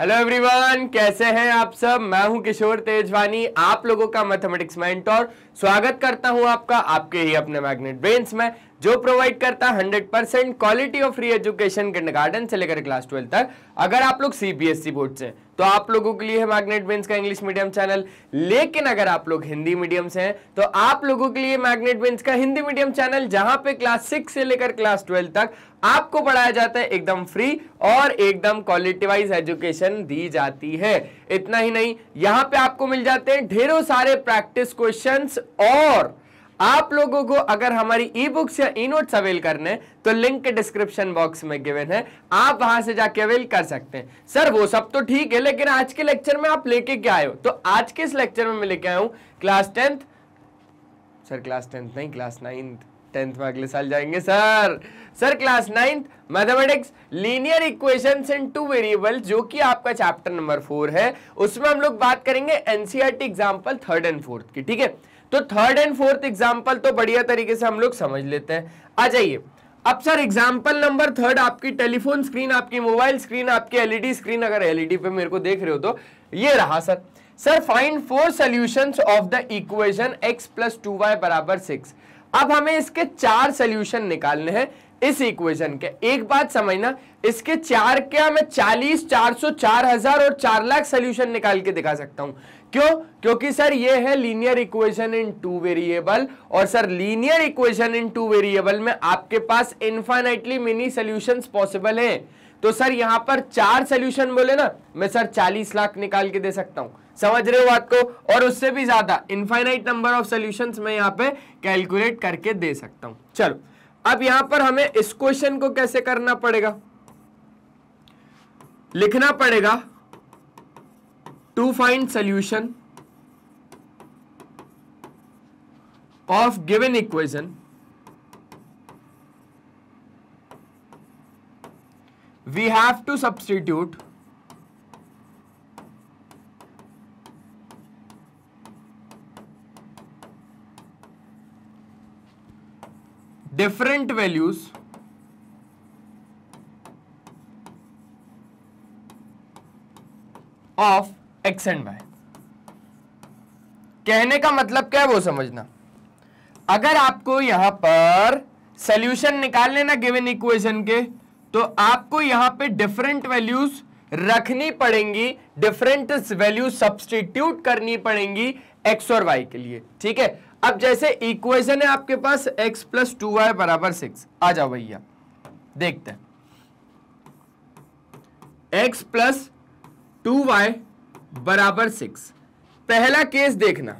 hello everyone कैसे हैं आप सब मैं हूं किशोर तेजवानी आप लोगों का मैथमेटिक्स मेंटोर स्वागत करता हूं आपका आपके ही अपने मैग्नेट ब्रेन्स में जो प्रोवाइड करता है 100 percent quality of free education kinder से लेकर क्लास ट्वेल्व तक अगर आप लोग सीबीएसई बोर्ड e से तो आप लोगों के लिए है मैग्नेट बेंस का इंग्लिश मीडियम चैनल लेकिन अगर आप लोग हिंदी मीडियम से हैं तो आप लोगों के लिए मैग्नेट बेंस का हिंदी मीडियम चैनल जहां पे क्लास सिक्स से लेकर क्लास ट्वेल्व तक आपको पढ़ाया जाता है एकदम फ्री और एकदम क्वालिटी वाइज एजुकेशन दी जाती है इतना ही नहीं यहां पे आपको मिल जाते हैं ढेरों सारे प्रैक्टिस क्वेश्चंस और आप लोगों को अगर हमारी ई बुक्स या ई नोट्स अवेल करने तो लिंक डिस्क्रिप्शन बॉक्स में गिवन है आप वहां से जाके अवेल कर सकते हैं सर वो सब तो ठीक है लेकिन आज के लेक्चर में आप लेके क्या आए हो तो आज के इस लेक्चर में मैं लेके आया हूं class tenth sir class tenth नहीं क्लास नाइन्थ टेंथ में अगले साल जाएंगे sir sir class ninth mathematics linear equation in two variable जो कि आपका चैप्टर नंबर फोर है उसमें हम लोग बात करेंगे NCERT example third and fourth की ठीक है तो थर्ड एंड फोर्थ एग्जाम्पल तो बढ़िया तरीके से हम लोग समझ लेते हैं आ जाइए अब सर एग्जाम्पल नंबर थर्ड आपकी टेलीफोन स्क्रीन आपकी मोबाइल स्क्रीन आपकी एलईडी स्क्रीन e अगर एलईडी e पे मेरे को देख रहे हो तो ये रहा sir sir find four solution of the equation X plus two Y बराबर सिक्स अब हमें इसके चार सोल्यूशन निकालने हैं इस इक्वेशन के एक बात समझना इसके चार क्या मैं चालीस चार सौ चार हजार और चार लाख सोल्यूशन निकाल के दिखा सकता हूं क्यों क्योंकि सर ये है linear equation in two variable और sir linear equation in two variable में आपके पास इन्फाइनाइटली मिनी सोल्यूशन पॉसिबल है तो सर यहां पर चार सोल्यूशन बोले ना मैं सर चालीस लाख निकाल के दे सकता हूं समझ रहे हो बात को और उससे भी ज्यादा इनफाइनाइट नंबर ऑफ सोल्यूशन मैं यहाँ पे कैलकुलेट करके दे सकता हूं चलो अब यहां पर हमें इस क्वेश्चन को कैसे करना पड़ेगा लिखना पड़ेगा to find solution of given equation we have to substitute different values of and Y कहने का मतलब क्या है वो समझना अगर आपको यहां पर सोल्यूशन निकाल लेना गिवन इक्वेशन के तो आपको यहां पे डिफरेंट वैल्यूज रखनी पड़ेंगी डिफरेंट वैल्यू सब्सटीट्यूट करनी पड़ेंगी एक्स और वाई के लिए ठीक है अब जैसे इक्वेशन है आपके पास एक्स प्लस टू वाई बराबर सिक्स आ जाओ भैया देखते हैं एक्स प्लस टू वाई बराबर सिक्स पहला केस देखना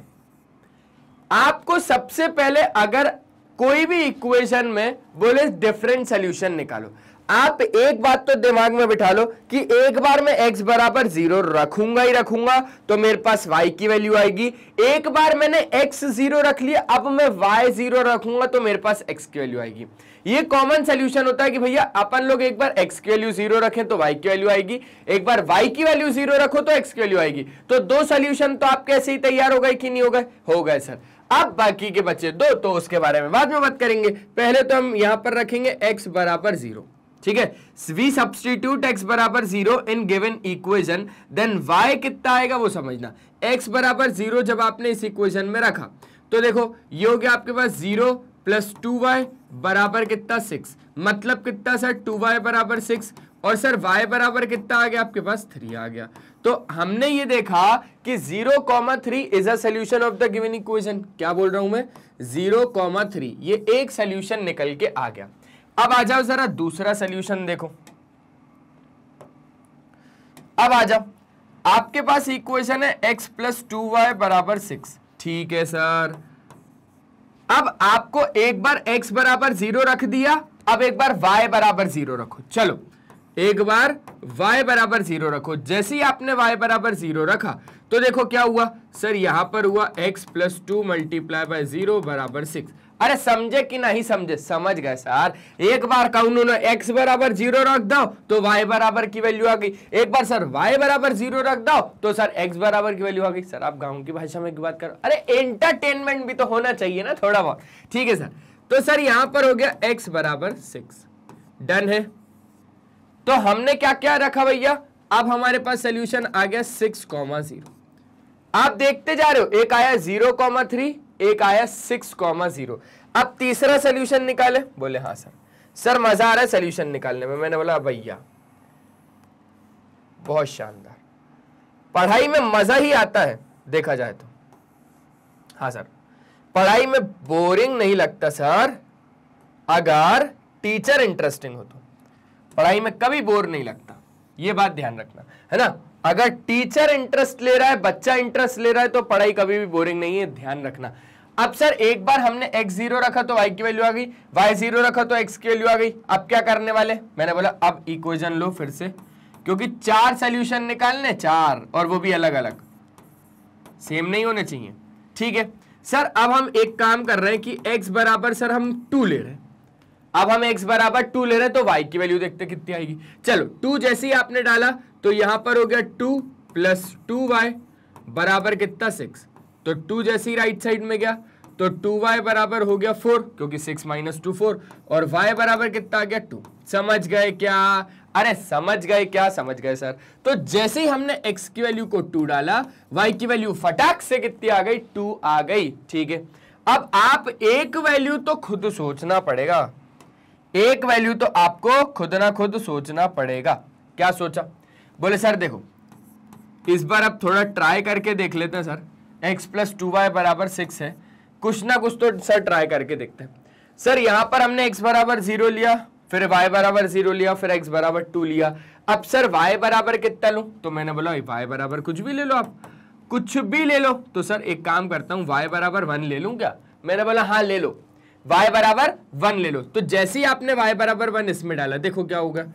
आपको सबसे पहले अगर कोई भी इक्वेशन में बोले डिफरेंट सोल्यूशन निकालो आप एक बात तो दिमाग में बिठा लो कि एक बार मैं x बराबर जीरो रखूंगा ही रखूंगा तो मेरे पास y की वैल्यू आएगी एक बार मैंने x जीरो रख लिया अब मैं y जीरो रखूंगा तो मेरे पास x की वैल्यू आएगी ये कॉमन सोल्यूशन होता है कि भैया अपन लोग एक बार x की वैल्यू जीरो रखें तो y की वैल्यू आएगी एक बार y की वैल्यू जीरो रखो तो x की वैल्यू आएगी तो दो सोल्यूशन तो आप कैसे ही तैयार हो गए कि नहीं हो गए हो गए सर अब बाकी के बच्चे दो तो उसके बारे में बाद में बात करेंगे पहले तो हम यहां पर रखेंगे एक्स बराबर जीरो ठीक है वी सब्सटीट्यूट एक्स बराबर zero in given equation then Y कितना आएगा वो समझना एक्स बराबर जीरो जब आपने इस इक्वेशन में रखा तो देखो ये हो गया आपके पास जीरो प्लस टू वाई बराबर कितना सिक्स मतलब कितना सर टू वाई बराबर सिक्स और सर y बराबर कितना आ गया आपके पास थ्री आ गया तो हमने ये देखा कि zero comma three is a solution of the given equation क्या बोल रहा हूं मैं जीरो कॉमा थ्री ये एक सोल्यूशन निकल के आ गया अब आ जाओ जरा दूसरा सोल्यूशन देखो अब आ जाओ आपके पास इक्वेशन है एक्स प्लस टू वाई बराबर सिक्स ठीक है सर अब आपको एक बार एक्स बराबर जीरो रख दिया अब एक बार वाई बराबर जीरो रखो चलो एक बार y बराबर जीरो रखो जैसे ही आपने y बराबर जीरो रखा तो देखो क्या हुआ सर यहां पर हुआ x plus two multiply by zero बराबर सिक्स अरे समझे कि नहीं समझे समझ गए सर एक बार कहू ना एक्स बराबर जीरो रख दो तो वाई बराबर की वैल्यू आ गई एक बार सर वाई बराबर जीरो रख दो तो सर एक्स बराबर की वैल्यू आ गई सर आप गाँव की भाषा में की बात करो अरे एंटरटेनमेंट भी तो होना चाहिए ना थोड़ा बहुत ठीक है सर तो सर यहां पर हो गया एक्स बराबर सिक्स डन है तो हमने क्या क्या रखा भैया अब हमारे पास सोल्यूशन आ गया सिक्स कॉमा जीरो आप देखते जा रहे हो एक आया जीरो कॉमा थ्री एक आया सिक्स कॉमा जीरो अब तीसरा सोल्यूशन निकाले बोले हाँ सर सर मजा आ रहा है सोल्यूशन निकालने में मैंने बोला भैया बहुत शानदार पढ़ाई में मजा ही आता है देखा जाए तो हाँ सर पढ़ाई में बोरिंग नहीं लगता सर अगर टीचर इंटरेस्टिंग हो तो पढ़ाई में कभी बोर नहीं लगता ये बात ध्यान रखना है ना अगर टीचर इंटरेस्ट ले रहा है बच्चा इंटरेस्ट ले रहा है तो पढ़ाई कभी भी बोरिंग नहीं है ध्यान रखना अब सर एक बार हमने x जीरो रखा तो y की वैल्यू आ गई y जीरो रखा तो x की वैल्यू आ गई अब क्या करने वाले मैंने बोला अब इक्वेशन लो फिर से क्योंकि चार सोल्यूशन निकालने चार और वो भी अलग अलग सेम नहीं होने चाहिए ठीक है सर अब हम एक काम कर रहे हैं कि x बराबर सर हम टू ले रहे हैं अब हम x बराबर टू ले रहे हैं तो y की वैल्यू देखते कितनी आएगी चलो टू जैसे ही आपने डाला तो यहां पर हो गया टू प्लस टू वाई बराबर कितना सिक्स तो टू जैसी राइट साइड में गया तो टू वाई बराबर हो गया फोर क्योंकि सिक्स माइनस टू फोर और वाई बराबर कितना आ गया टू समझ गए क्या अरे समझ गए क्या समझ गए सर तो जैसे ही हमने x की वैल्यू को टू डाला y की वैल्यू फटाक से कितनी आ गई टू आ गई ठीक है अब आप एक वैल्यू तो खुद सोचना पड़ेगा एक वैल्यू तो आपको खुद ना खुद सोचना पड़ेगा क्या सोचा बोले सर देखो इस बार आप थोड़ा ट्राई करके देख लेते हैं sir x plus two Y बराबर सिक्स है कुछ ना कुछ तो सर ट्राई करके देखते हैं सर यहाँ पर हमने x बराबर जीरो लिया फिर y बराबर जीरो लिया फिर x बराबर टू लिया अब सर y बराबर कितना लूँ तो मैंने बोला y बराबर कुछ भी ले लो आप कुछ भी ले लो तो सर एक काम करता हूँ y बराबर वन ले लूँ क्या मैंने बोला हाँ ले लो y बराबर वन ले लो तो जैसे ही आपने y बराबर वन इसमें डाला देखो क्या होगा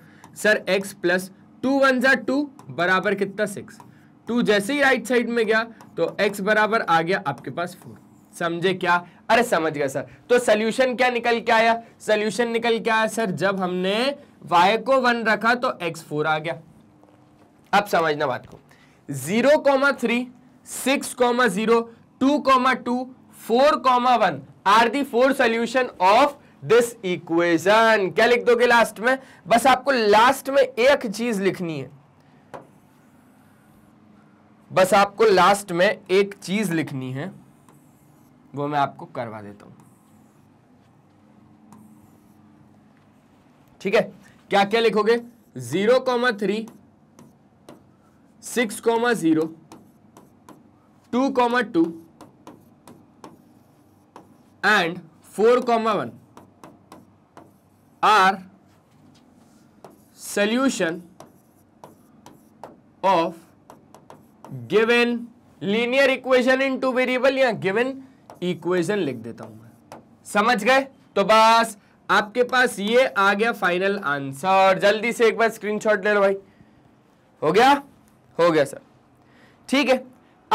sir x plus two one ज़ा टू बराबर कितना सिक्स टू जैसे ही राइट साइड में गया तो एक्स बराबर आ गया आपके पास फोर समझे क्या अरे समझ गया सर तो सोल्यूशन क्या निकल के आया सोल्यूशन निकल के आया सर जब हमने वाई को वन रखा तो एक्स फोर आ गया अब समझना बात को zero comma three six comma zero two comma two four comma one are the four solution of this equation क्या लिख दोगे लास्ट में बस आपको लास्ट में एक चीज लिखनी है बस आपको लास्ट में एक चीज़ लिखनी है वो मैं आपको करवा देता हूं ठीक है क्या क्या लिखोगे zero comma three six comma zero two comma two and four comma one are solution of given linear equation in two variable या गिवन इक्वेशन लिख देता हूं मैं समझ गए तो बस आपके पास ये आ गया फाइनल आंसर जल्दी से एक बार स्क्रीनशॉट ले लो भाई हो गया हो गया सर ठीक है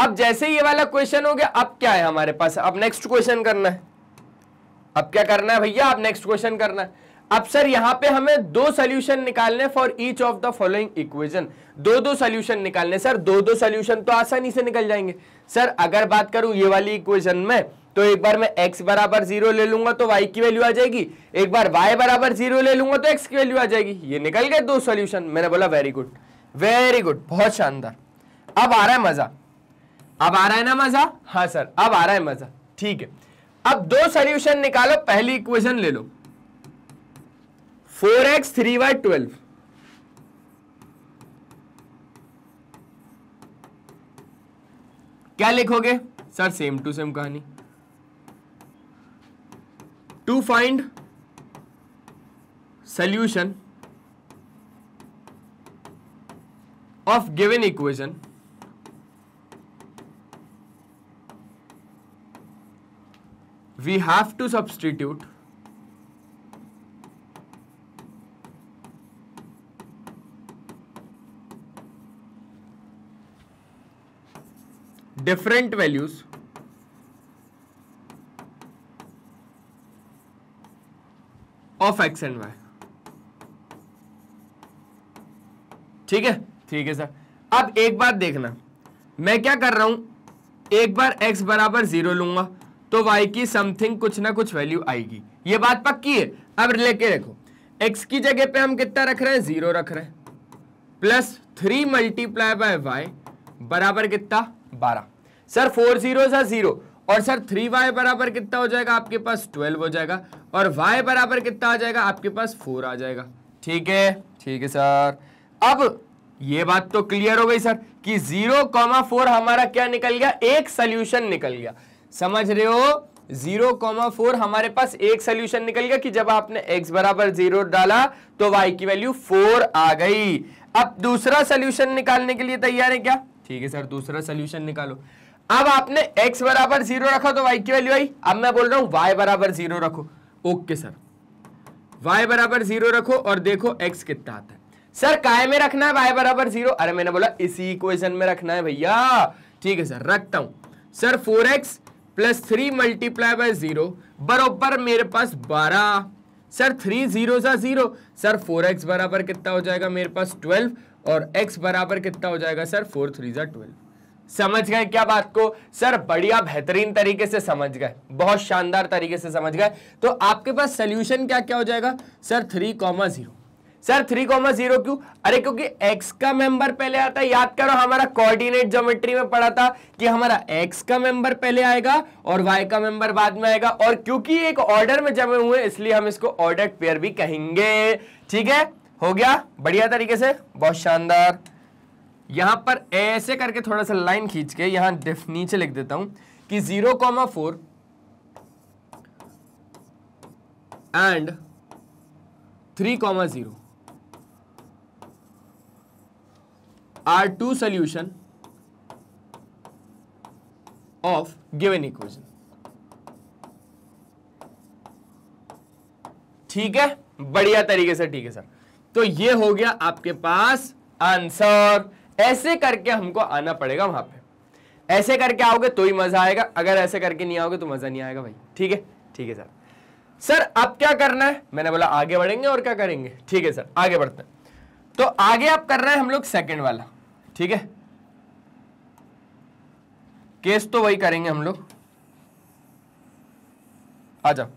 अब जैसे ये वाला क्वेश्चन हो गया अब क्या है हमारे पास अब नेक्स्ट क्वेश्चन करना है अब क्या करना है भैया अब नेक्स्ट क्वेश्चन करना है अब सर यहां पे हमें दो सोल्यूशन निकालने for each of the following equation दो दो सोल्यूशन निकालने सर दो दो सोल्यूशन तो आसानी से निकल जाएंगे सर अगर बात करूं ये वाली इक्वेशन में तो एक बार मैं x बराबर जीरो ले लूंगा तो y की वैल्यू आ जाएगी एक बार y बराबर जीरो ले लूंगा तो x की वैल्यू आ जाएगी ये निकल गए दो सोल्यूशन मैंने बोला वेरी गुड वेरी गुड बहुत शानदार अब आ रहा है मजा अब आ रहा है ना मजा हाँ सर अब आ रहा है मजा ठीक है अब दो सोल्यूशन निकालो पहली इक्वेशन ले लो four x three by twelve क्या लिखोगे सर सेम टू सेम कहानी to find solution of given equation we have to substitute different values of x and y ठीक है ठीक है सर अब एक बात देखना मैं क्या कर रहा हूं एक बार x बराबर जीरो लूंगा तो y की समथिंग कुछ ना कुछ वैल्यू आएगी ये बात पक्की है अब लेके देखो x की जगह पे हम कितना रख रहे हैं जीरो रख रहे हैं plus three multiply by y बराबर कितना बारह सर फोर जीरो सा जीरो और सर थ्री वाई बराबर कितना हो जाएगा आपके पास ट्वेल्व हो जाएगा और वाई बराबर कितना आ जाएगा आपके पास फोर आ जाएगा ठीक है ठीक है सर अब ये बात तो क्लियर हो गई सर कि जीरो कॉमा फोर हमारा क्या निकल गया एक सोल्यूशन निकल गया समझ रहे हो जीरो कॉमा फोर हमारे पास एक सोल्यूशन निकल गया कि जब आपने एक्स बराबर जीरो डाला तो वाई की वैल्यू फोर आ गई अब दूसरा सोल्यूशन निकालने के लिए तैयार है क्या ठीक है सर दूसरा सोल्यूशन निकालो अब आपने x बराबर जीरो रखा तो y की वैल्यू आई अब मैं बोल रहा हूं y बराबर जीरो रखो ओके सर y बराबर जीरो रखो और देखो x कितना आता है सर काय में रखना है y बराबर जीरो अरे मैंने बोला इसी इक्वेशन में रखना है भैया ठीक है सर रखता हूं sir 4x x plus three multiply by zero बरोबर मेरे पास 12 सर थ्री जीरो सा जीरो सर एक्स बराबर कितना हो जाएगा मेरे पास ट्वेल्व और x बराबर कितना हो जाएगा सर फोर थ्री ज़ा ट्वेल्व समझ गए क्या बात को सर बढ़िया बेहतरीन तरीके से समझ गए बहुत शानदार तरीके से समझ गए तो आपके पास सोल्यूशन क्या क्या हो जाएगा sir three comma zero sir three comma zero क्यों अरे क्योंकि x का मेंबर पहले आता है याद करो हमारा कोऑर्डिनेट ज्योमेट्री में पढ़ा था कि हमारा x का मेंबर पहले आएगा और y का मेंबर बाद में आएगा और क्योंकि एक ऑर्डर में जमे हुए इसलिए हम इसको ऑर्डर पेयर भी कहेंगे ठीक है हो गया बढ़िया तरीके से बहुत शानदार यहां पर ऐसे करके थोड़ा सा लाइन खींच के यहाँ नीचे लिख देता हूं कि zero comma four and three comma zero are two solution of given equation ठीक है बढ़िया तरीके से ठीक है सर तो ये हो गया आपके पास आंसर ऐसे करके हमको आना पड़ेगा वहां पे ऐसे करके आओगे तो ही मजा आएगा अगर ऐसे करके नहीं आओगे तो मजा नहीं आएगा भाई ठीक है ठीक है सर सर अब क्या करना है मैंने बोला आगे बढ़ेंगे और क्या करेंगे ठीक है सर आगे बढ़ते हैं तो आगे आप कर रहे हैं हम लोग सेकेंड वाला ठीक है केस तो वही करेंगे हम लोग आ जाओ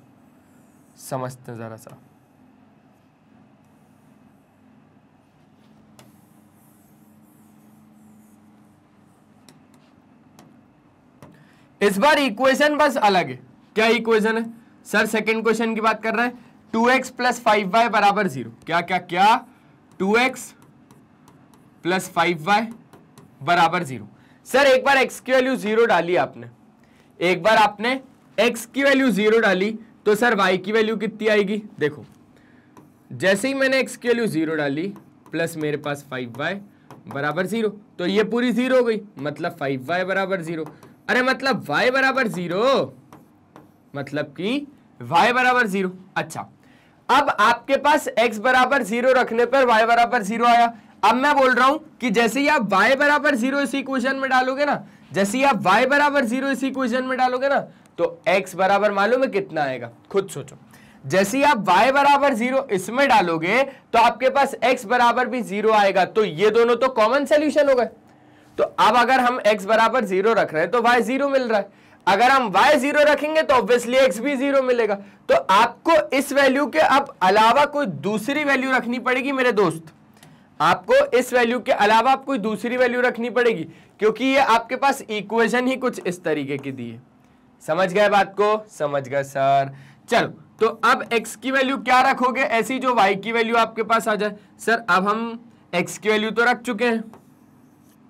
समझते जरा सा इस बार इक्वेशन बस अलग है क्या इक्वेशन है सर सेकंड क्वेश्चन की बात कर रहे हैं two x plus five y बराबर जीरो क्या क्या क्या two x plus five y बराबर जीरो सर एक बार एक्स की वैल्यू जीरो डाली आपने एक बार आपने एक्स की वैल्यू जीरो डाली तो सर वाई की वैल्यू कितनी आएगी देखो जैसे ही मैंने एक्स की वैल्यू जीरो डाली प्लस मेरे पास फाइव वाई बराबर जीरो तो ये पूरी जीरो हो गई मतलब फाइव वाई बराबर जीरो अरे मतलब y बराबर जीरो मतलब कि y बराबर जीरो अच्छा अब आपके पास x बराबर जीरो रखने पर y बराबर जीरो आया अब मैं बोल रहा हूं कि जैसे ही आप y बराबर जीरो इसी क्वेश्चन में डालोगे ना जैसे ही आप y बराबर जीरो इस क्वेश्चन में डालोगे ना तो x बराबर मालूम है कितना आएगा खुद सोचो जैसे ही आप y बराबर जीरो इसमें डालोगे तो आपके पास x बराबर भी जीरो आएगा तो ये दोनों तो कॉमन सोल्यूशन हो गए तो अब अगर हम x बराबर जीरो रख रहे हैं तो y जीरो मिल रहा है अगर हम y जीरो रखेंगे तो ऑब्वियसली x भी जीरो मिलेगा तो आपको इस वैल्यू के अब अलावा कोई दूसरी वैल्यू रखनी पड़ेगी मेरे दोस्त आपको इस वैल्यू के अलावा आप कोई दूसरी वैल्यू रखनी पड़ेगी क्योंकि ये आपके पास इक्वेशन ही कुछ इस तरीके की दी है समझ गए बात को समझ गए सर चलो तो अब x की वैल्यू क्या रखोगे ऐसी जो y की वैल्यू आपके पास आ जाए सर अब हम x की वैल्यू तो रख चुके हैं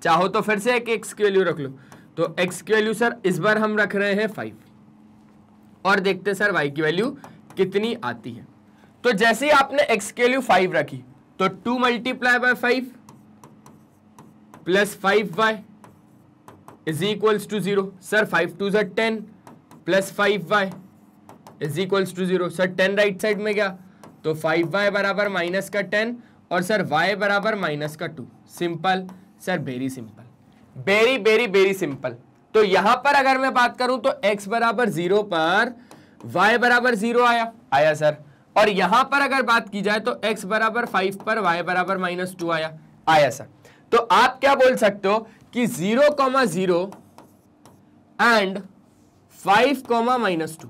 चाहो तो फिर से एक एक्स की वैल्यू रख लो तो एक्स की वैल्यू सर इस बार हम रख रहे हैं फाइव और देखते सर वाई की वैल्यू कितनी आती है तो जैसे ही आपने एक्स की वैल्यू फाइव रखी तो two multiply by five plus five y is equals to zero sir five two sir ten plus five y is equals to zero sir ten right side में गया तो फाइव वाई बराबर minus का ten और sir y बराबर minus का two simple sir very simple very very very simple तो यहां पर अगर मैं बात करूं तो x बराबर जीरो पर y बराबर जीरो आया आया सर और यहां पर अगर बात की जाए तो x बराबर फाइव पर y बराबर माइनस टू आया आया सर तो आप क्या बोल सकते हो कि zero comma zero and five comma minus two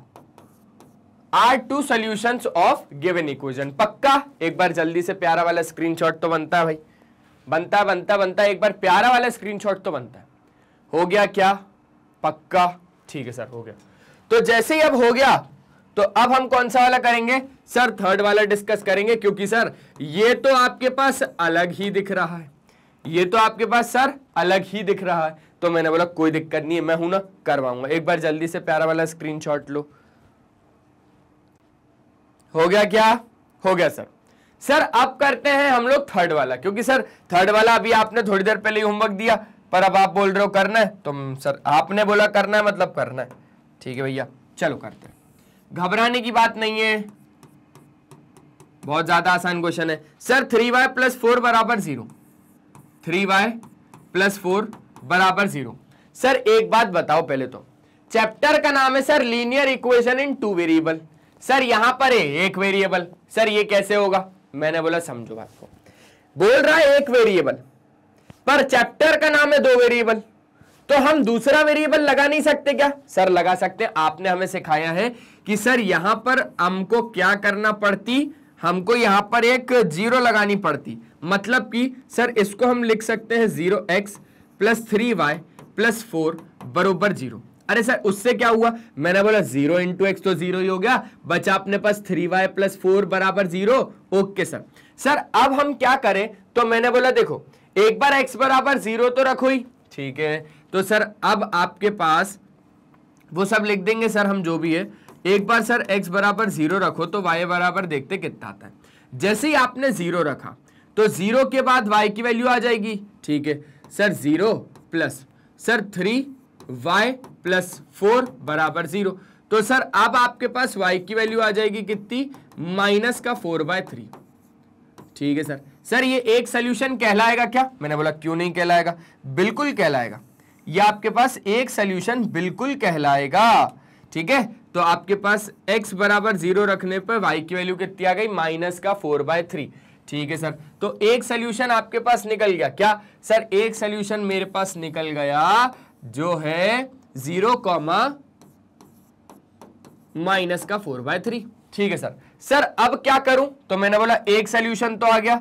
are two solution of given equation पक्का एक बार जल्दी से प्यारा वाला स्क्रीनशॉट तो बनता है भाई बनता बनता बनता एक बार प्यारा वाला स्क्रीनशॉट तो बनता है हो गया क्या पक्का ठीक है सर हो गया तो जैसे ही अब हो गया तो अब हम कौन सा वाला करेंगे सर थर्ड वाला डिस्कस करेंगे क्योंकि सर ये तो आपके पास अलग ही दिख रहा है ये तो आपके पास सर अलग ही दिख रहा है तो मैंने बोला कोई दिक्कत नहीं है मैं हूं ना करवाऊंगा एक बार जल्दी से प्यारा वाला स्क्रीनशॉट लो हो गया क्या हो गया सर सर अब करते हैं हम लोग थर्ड वाला क्योंकि सर थर्ड वाला अभी आपने थोड़ी देर पहले होमवर्क दिया पर अब आप बोल रहे हो करना है तो सर आपने बोला करना है मतलब करना है ठीक है भैया चलो करते हैं घबराने की बात नहीं है बहुत ज्यादा आसान क्वेश्चन है sir three y plus four बराबर zero three y plus four बराबर जीरो सर एक बात बताओ पहले तो चैप्टर का नाम है sir linear equation in two variable sir यहां पर है एक वेरिएबल सर ये कैसे होगा मैंने बोला समझो बात को बोल रहा है एक वेरिएबल पर चैप्टर का नाम है दो वेरिएबल तो हम दूसरा वेरिएबल लगा नहीं सकते क्या सर लगा सकते हैं आपने हमें सिखाया है कि सर यहां पर हमको क्या करना पड़ती हमको यहां पर एक जीरो लगानी पड़ती मतलब कि सर इसको हम लिख सकते हैं zero x plus three y plus four बरोबर जीरो अरे सर उससे क्या हुआ मैंने बोला जीरो इंटू एक्स तो जीरो ही हो गया बचा अपने पास थ्री वाई प्लस फोर बराबर जीरो ओके सर सर अब हम क्या करें तो मैंने बोला देखो एक बार एक्स बराबर जीरो तो रखो ही ठीक है तो सर अब आपके पास वो सब लिख देंगे सर हम जो भी है एक बार सर x बराबर जीरो रखो तो y बराबर देखते कितना आता है जैसे ही आपने जीरो रखा तो जीरो के बाद y की वैल्यू आ जाएगी ठीक है sir zero plus sir three y plus four बराबर जीरो तो सर अब आपके पास y की वैल्यू आ जाएगी कितनी माइनस का फोर बाय थ्री ठीक है सर सर ये एक सोल्यूशन कहलाएगा क्या मैंने बोला क्यों नहीं कहलाएगा बिल्कुल कहलाएगा ये आपके पास एक सोल्यूशन बिल्कुल कहलाएगा ठीक है तो आपके पास x बराबर जीरो रखने पर y की वैल्यू कितनी आ गई माइनस का फोर बाय थ्री ठीक है सर तो एक सोल्यूशन आपके पास निकल गया क्या सर एक सोल्यूशन मेरे पास निकल गया जो है जीरो कॉमा माइनस का फोर बाय थ्री ठीक है सर सर अब क्या करूं तो मैंने बोला एक सोल्यूशन तो आ गया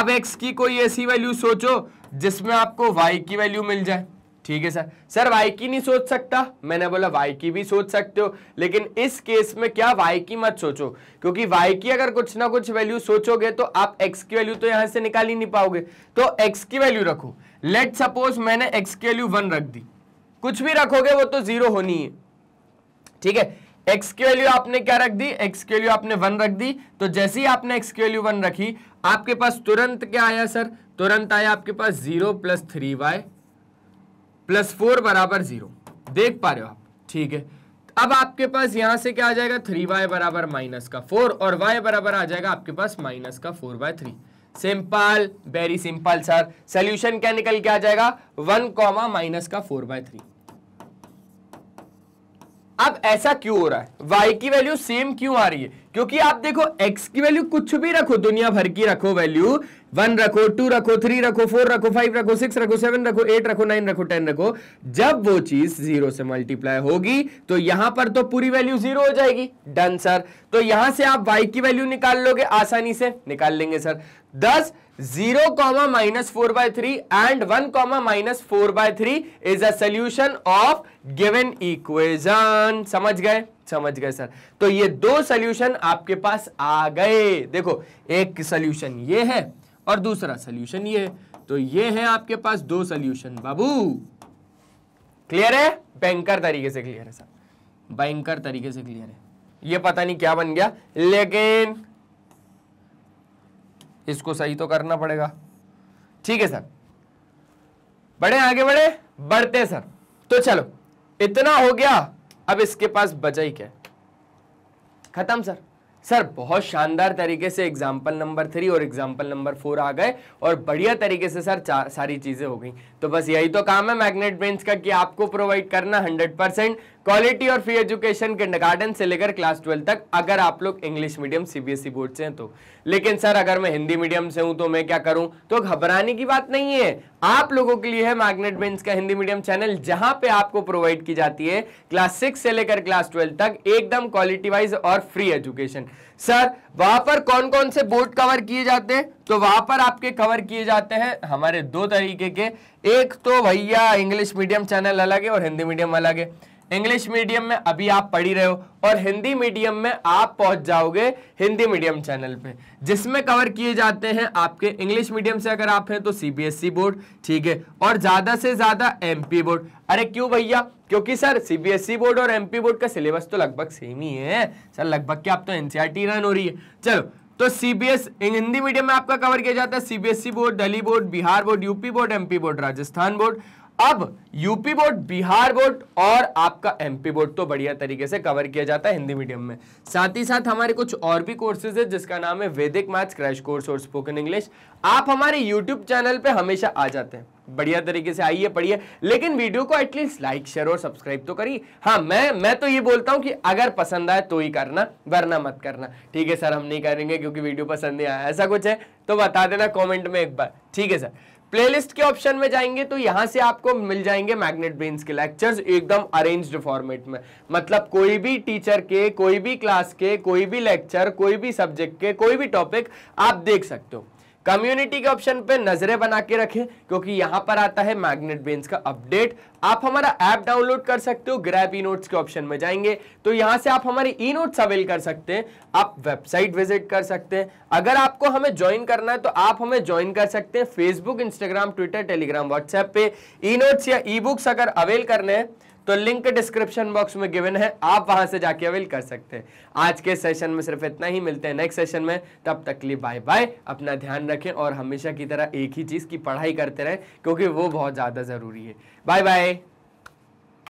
अब एक्स की कोई ऐसी वैल्यू सोचो जिसमें आपको वाई की वैल्यू मिल जाए ठीक है सर सर वाई की नहीं सोच सकता मैंने बोला वाई की भी सोच सकते हो लेकिन इस केस में क्या वाई की मत सोचो क्योंकि वाई की अगर कुछ ना कुछ वैल्यू सोचोगे तो आप एक्स की वैल्यू तो यहां से निकाल ही नहीं पाओगे तो एक्स की वैल्यू रखो लेट सपोज मैंने एक्स की वैल्यू वन रख दी कुछ भी रखोगे वो तो जीरो होनी है ठीक है एक्स की वैल्यू आपने क्या रख दी एक्स की वैल्यू आपने वन रख दी तो जैसे ही आपने एक्स की वैल्यू वन रखी आपके पास तुरंत क्या आया सर तुरंत आया आपके पास zero plus three y plus four बराबर जीरो देख पा रहे हो आप ठीक है अब आपके पास यहां से क्या आ जाएगा थ्री वाई बराबर माइनस का फोर और वाई बराबर आ जाएगा आपके पास माइनस का four by three simple very simple sir solution क्या निकल के आ जाएगा वन कॉमा माइनस का फोर बाय थ्री अब ऐसा क्यों हो रहा है वाई की वैल्यू सेम क्यों आ रही है क्योंकि आप देखो एक्स की वैल्यू कुछ भी रखो दुनिया भर की रखो वैल्यू वन रखो टू रखो थ्री रखो फोर रखो फाइव रखो सिक्स रखो सेवन रखो एट रखो नाइन रखो टेन रखो जब वो चीज जीरो से मल्टीप्लाई होगी तो यहां पर तो पूरी वैल्यू जीरो हो जाएगी डन सर तो यहां से आप वाई की वैल्यू निकाल लोगे आसानी से निकाल लेंगे सर दस zero comma minus four by three and one comma minus four by three is a solution of given equation समझ गए समझ गए सर तो ये दो सोल्यूशन आपके पास आ गए देखो एक सोल्यूशन ये है और दूसरा सोल्यूशन ये है तो ये है आपके पास दो सोल्यूशन बाबू क्लियर है बैंकर तरीके से क्लियर है सर बैंकर तरीके से क्लियर है ये पता नहीं क्या बन गया लेकिन इसको सही तो करना पड़ेगा ठीक है सर बढ़े आगे बढ़े बढ़ते सर तो चलो इतना हो गया अब इसके पास बचा ही क्या खत्म सर सर बहुत शानदार तरीके से एग्जाम्पल नंबर थ्री और एग्जाम्पल नंबर फोर आ गए और बढ़िया तरीके से सर सारी चीज़ें हो गई तो बस यही तो काम है मैग्नेट बेंच का कि आपको प्रोवाइड करना हंड्रेड परसेंट क्वालिटी और फ्री एजुकेशन किंडरगार्टन से लेकर क्लास ट्वेल्व तक अगर आप लोग इंग्लिश मीडियम सीबीएसई बोर्ड से हैं तो लेकिन सर अगर मैं हिंदी मीडियम से हूं तो मैं क्या करूं तो घबराने की बात नहीं है आप लोगों के लिए है मैग्नेट बेंच का हिंदी मीडियम चैनल जहां पे आपको प्रोवाइड की जाती है क्लास सिक्स से लेकर क्लास ट्वेल्व तक एकदम क्वालिटी वाइज और फ्री एजुकेशन सर वहां पर कौन कौन से बोर्ड कवर किए जाते हैं तो वहां पर आपके कवर किए जाते हैं हमारे दो तरीके के एक तो भैया इंग्लिश मीडियम चैनल अलग है और हिंदी मीडियम अलग है इंग्लिश मीडियम में अभी आप पढ़ी रहे हो और हिंदी मीडियम में आप पहुंच जाओगे हिंदी मीडियम चैनल पे जिसमें कवर किए जाते हैं आपके इंग्लिश मीडियम से अगर आप हैं तो सीबीएसई बोर्ड e ठीक है और ज़्यादा से ज़्यादा एमपी बोर्ड अरे क्यों भैया क्योंकि सर सीबीएसई बोर्ड e और एमपी बोर्ड का सिलेबस तो लगभग सेम ही है सर लगभग क्या आप तो एनसीईआरटी रन e हो रही है चलो तो सीबीएस हिंदी मीडियम में आपका कवर किया जाता है CBSE board Delhi board Bihar board UP board MP board Rajasthan board अब यूपी बोर्ड बिहार बोर्ड और आपका एमपी बोर्ड तो बढ़िया तरीके से कवर किया जाता है हिंदी मीडियम में साथ ही साथ हमारे कुछ और भी कोर्सेज है जिसका नाम है वैदिक मैथ्स क्रैश कोर्स और स्पोकन इंग्लिश आप हमारे यूट्यूब चैनल पे हमेशा आ जाते हैं बढ़िया तरीके से आइए पढ़िए लेकिन वीडियो को एटलीस्ट लाइक शेयर और सब्सक्राइब तो करिए हाँ मैं मैं तो ये बोलता हूं कि अगर पसंद आए तो ही करना वरना मत करना ठीक है सर हम नहीं करेंगे क्योंकि वीडियो पसंद नहीं आया ऐसा कुछ है तो बता देना कॉमेंट में एक बार ठीक है सर प्लेलिस्ट के ऑप्शन में जाएंगे तो यहां से आपको मिल जाएंगे मैग्नेट ब्रेन्स के लेक्चर्स एकदम अरेंज्ड फॉर्मेट में मतलब कोई भी टीचर के कोई भी क्लास के कोई भी लेक्चर कोई भी सब्जेक्ट के कोई भी टॉपिक आप देख सकते हो कम्युनिटी के ऑप्शन पे नजरें बना के रखें क्योंकि यहां पर आता है मैग्नेट बेंस का अपडेट आप हमारा ऐप डाउनलोड कर सकते हो ग्रैप ई नोट्स के ऑप्शन में जाएंगे तो यहां से आप हमारे ई नोट्स अवेल कर सकते हैं आप वेबसाइट विजिट कर सकते हैं अगर आपको हमें ज्वाइन करना है तो आप हमें ज्वाइन कर सकते हैं Facebook Instagram Twitter Telegram WhatsApp पे ई नोट्स या ई बुक्स अगर अवेल करने हैं तो लिंक डिस्क्रिप्शन बॉक्स में गिवन है आप वहां से जाके अवेल कर सकते हैं आज के सेशन में सिर्फ इतना ही मिलते हैं नेक्स्ट सेशन में तब तक लिए बाय बाय अपना ध्यान रखें और हमेशा की तरह एक ही चीज़ की पढ़ाई करते रहें क्योंकि वो बहुत ज़्यादा ज़रूरी है बाय बाय